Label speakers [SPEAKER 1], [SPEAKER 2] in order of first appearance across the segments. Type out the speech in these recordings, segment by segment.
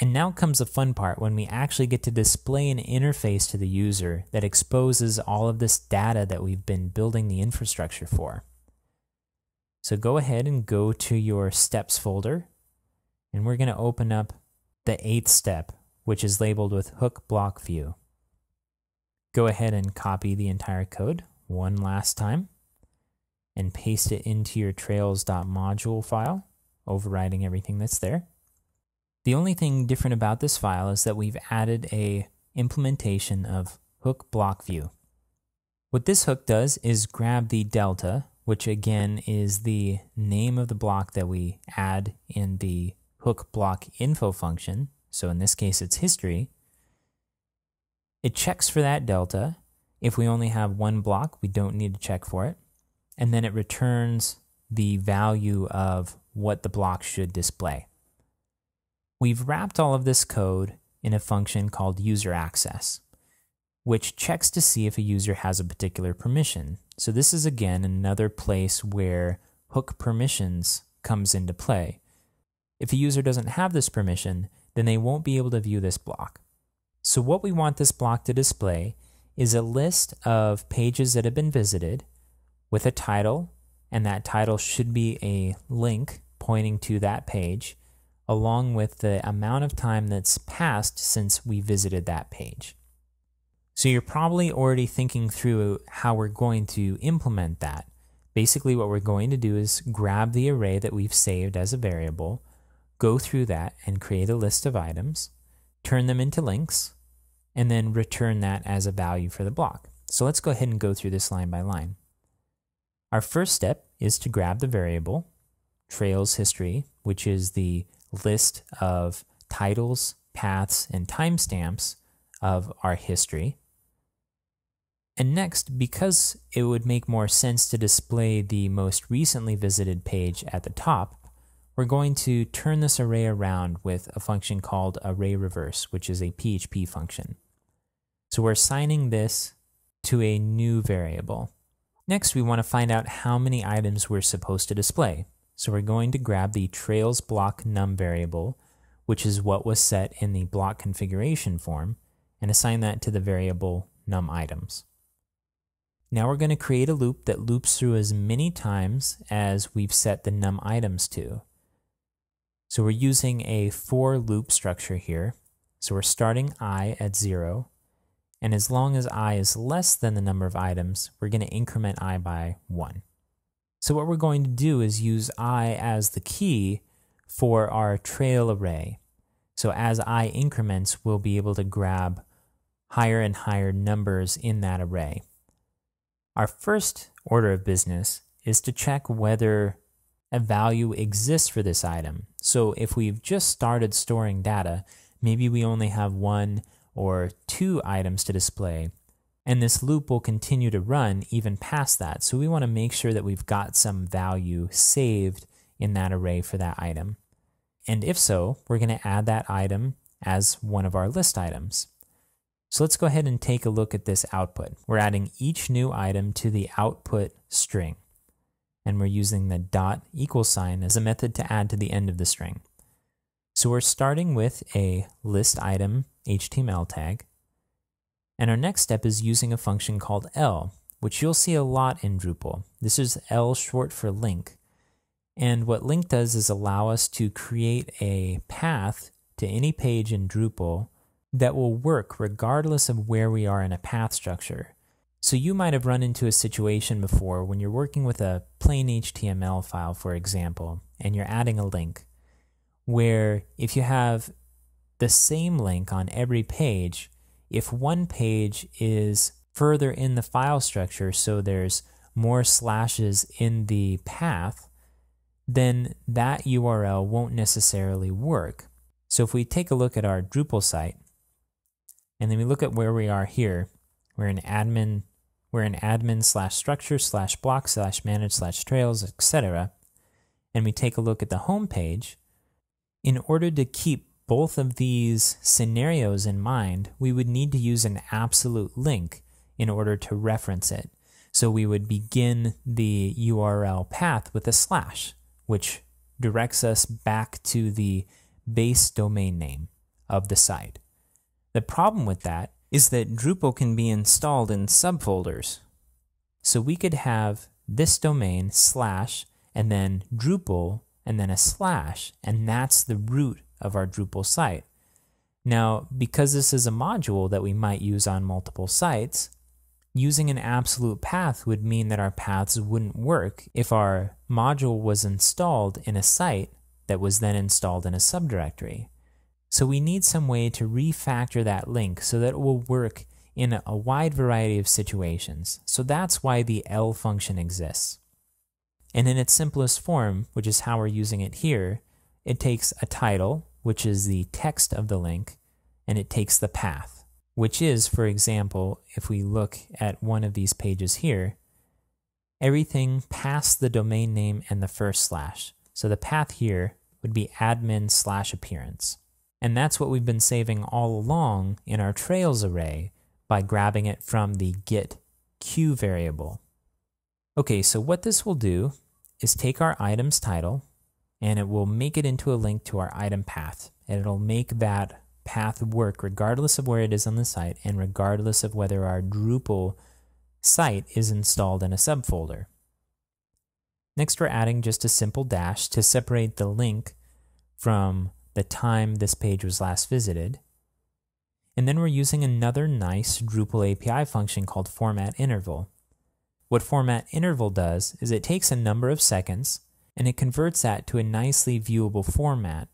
[SPEAKER 1] And now comes the fun part when we actually get to display an interface to the user that exposes all of this data that we've been building the infrastructure for. So go ahead and go to your steps folder and we're going to open up the eighth step, which is labeled with hook block view. Go ahead and copy the entire code one last time and paste it into your trails.module file, overriding everything that's there. The only thing different about this file is that we've added a implementation of hook block view. What this hook does is grab the delta, which again is the name of the block that we add in the hook block info function. So in this case, it's history. It checks for that delta. If we only have one block, we don't need to check for it. And then it returns the value of what the block should display we've wrapped all of this code in a function called user access, which checks to see if a user has a particular permission. So this is again another place where hook permissions comes into play. If a user doesn't have this permission, then they won't be able to view this block. So what we want this block to display is a list of pages that have been visited with a title, and that title should be a link pointing to that page along with the amount of time that's passed since we visited that page. So you're probably already thinking through how we're going to implement that. Basically what we're going to do is grab the array that we've saved as a variable, go through that and create a list of items, turn them into links, and then return that as a value for the block. So let's go ahead and go through this line by line. Our first step is to grab the variable, trails history, which is the list of titles, paths, and timestamps of our history. And next, because it would make more sense to display the most recently visited page at the top, we're going to turn this array around with a function called array reverse, which is a PHP function. So we're assigning this to a new variable. Next, we want to find out how many items we're supposed to display. So we're going to grab the trails block num variable, which is what was set in the block configuration form, and assign that to the variable num items. Now we're going to create a loop that loops through as many times as we've set the num items to. So we're using a for loop structure here. So we're starting i at 0, and as long as i is less than the number of items, we're going to increment i by 1. So what we're going to do is use i as the key for our trail array. So as i increments, we'll be able to grab higher and higher numbers in that array. Our first order of business is to check whether a value exists for this item. So if we've just started storing data, maybe we only have one or two items to display, and this loop will continue to run even past that. So we want to make sure that we've got some value saved in that array for that item. And if so, we're going to add that item as one of our list items. So let's go ahead and take a look at this output. We're adding each new item to the output string. And we're using the dot equal sign as a method to add to the end of the string. So we're starting with a list item HTML tag. And our next step is using a function called L, which you'll see a lot in Drupal. This is L short for link. And what link does is allow us to create a path to any page in Drupal that will work regardless of where we are in a path structure. So you might have run into a situation before when you're working with a plain HTML file, for example, and you're adding a link, where if you have the same link on every page, if one page is further in the file structure, so there's more slashes in the path, then that URL won't necessarily work. So if we take a look at our Drupal site, and then we look at where we are here, we're in admin, we're in admin slash structure slash block slash manage slash trails, etc. And we take a look at the home page. In order to keep both of these scenarios in mind, we would need to use an absolute link in order to reference it. So we would begin the URL path with a slash, which directs us back to the base domain name of the site. The problem with that is that Drupal can be installed in subfolders. So we could have this domain slash and then Drupal and then a slash, and that's the root of our Drupal site. Now, because this is a module that we might use on multiple sites, using an absolute path would mean that our paths wouldn't work if our module was installed in a site that was then installed in a subdirectory. So we need some way to refactor that link so that it will work in a wide variety of situations. So that's why the L function exists. And in its simplest form, which is how we're using it here, it takes a title, which is the text of the link, and it takes the path, which is, for example, if we look at one of these pages here, everything past the domain name and the first slash. So the path here would be admin slash appearance. And that's what we've been saving all along in our trails array by grabbing it from the get q variable. Okay, so what this will do is take our item's title and it will make it into a link to our item path. And it'll make that path work regardless of where it is on the site and regardless of whether our Drupal site is installed in a subfolder. Next, we're adding just a simple dash to separate the link from the time this page was last visited. And then we're using another nice Drupal API function called format interval. What format interval does is it takes a number of seconds and it converts that to a nicely viewable format.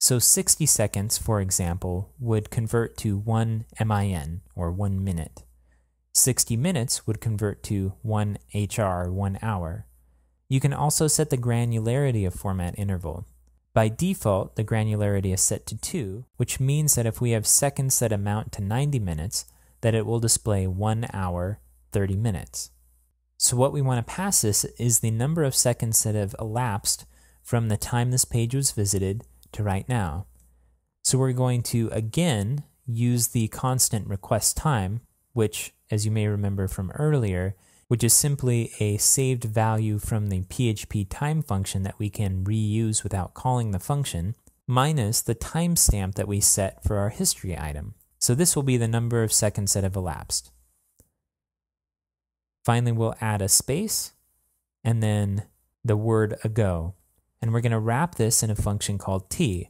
[SPEAKER 1] So 60 seconds, for example, would convert to 1 MIN, or 1 minute. 60 minutes would convert to 1 HR, 1 hour. You can also set the granularity of format interval. By default, the granularity is set to 2, which means that if we have seconds that amount to 90 minutes, that it will display 1 hour, 30 minutes. So what we want to pass this is the number of seconds that have elapsed from the time this page was visited to right now. So we're going to again use the constant request time, which as you may remember from earlier, which is simply a saved value from the PHP time function that we can reuse without calling the function, minus the timestamp that we set for our history item. So this will be the number of seconds that have elapsed. Finally, we'll add a space and then the word ago. And we're going to wrap this in a function called t,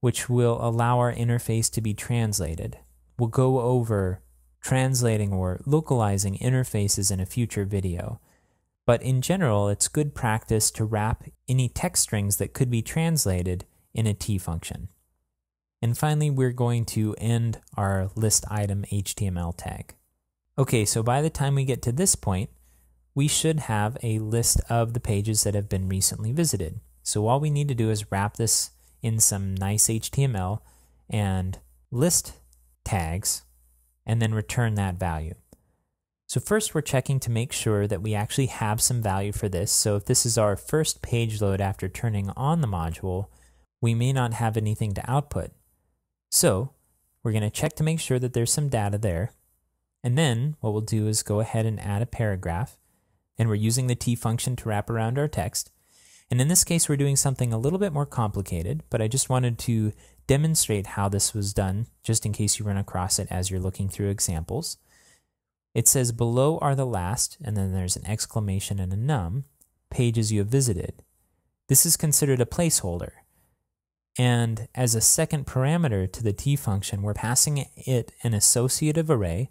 [SPEAKER 1] which will allow our interface to be translated. We'll go over translating or localizing interfaces in a future video. But in general, it's good practice to wrap any text strings that could be translated in a t function. And finally, we're going to end our list item HTML tag. Okay, so by the time we get to this point, we should have a list of the pages that have been recently visited. So all we need to do is wrap this in some nice HTML and list tags and then return that value. So first we're checking to make sure that we actually have some value for this. So if this is our first page load after turning on the module, we may not have anything to output. So we're going to check to make sure that there's some data there and then what we'll do is go ahead and add a paragraph. And we're using the T function to wrap around our text. And in this case, we're doing something a little bit more complicated, but I just wanted to demonstrate how this was done, just in case you run across it as you're looking through examples. It says below are the last, and then there's an exclamation and a num, pages you have visited. This is considered a placeholder. And as a second parameter to the t function, we're passing it an associative array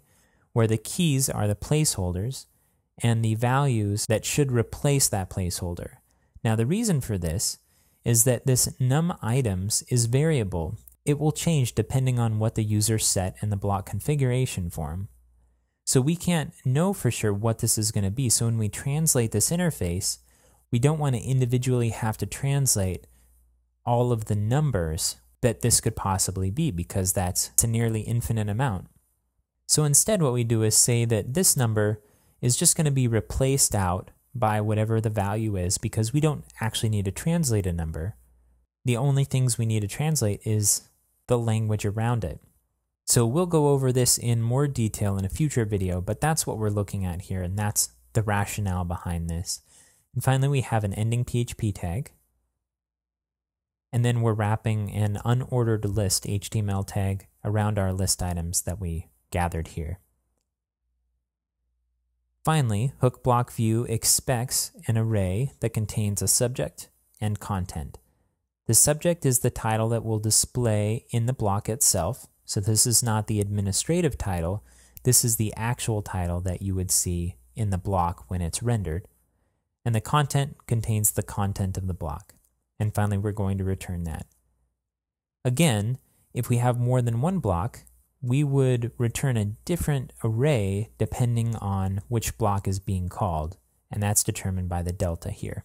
[SPEAKER 1] where the keys are the placeholders and the values that should replace that placeholder. Now the reason for this is that this num items is variable. It will change depending on what the user set in the block configuration form. So we can't know for sure what this is going to be. So when we translate this interface, we don't want to individually have to translate all of the numbers that this could possibly be because that's a nearly infinite amount. So instead what we do is say that this number is just going to be replaced out by whatever the value is because we don't actually need to translate a number. The only things we need to translate is the language around it. So we'll go over this in more detail in a future video, but that's what we're looking at here, and that's the rationale behind this. And finally, we have an ending PHP tag, and then we're wrapping an unordered list HTML tag around our list items that we gathered here. Finally, hook block view expects an array that contains a subject and content. The subject is the title that will display in the block itself, so this is not the administrative title, this is the actual title that you would see in the block when it's rendered. And the content contains the content of the block. And finally, we're going to return that. Again, if we have more than one block, we would return a different array depending on which block is being called, and that's determined by the delta here.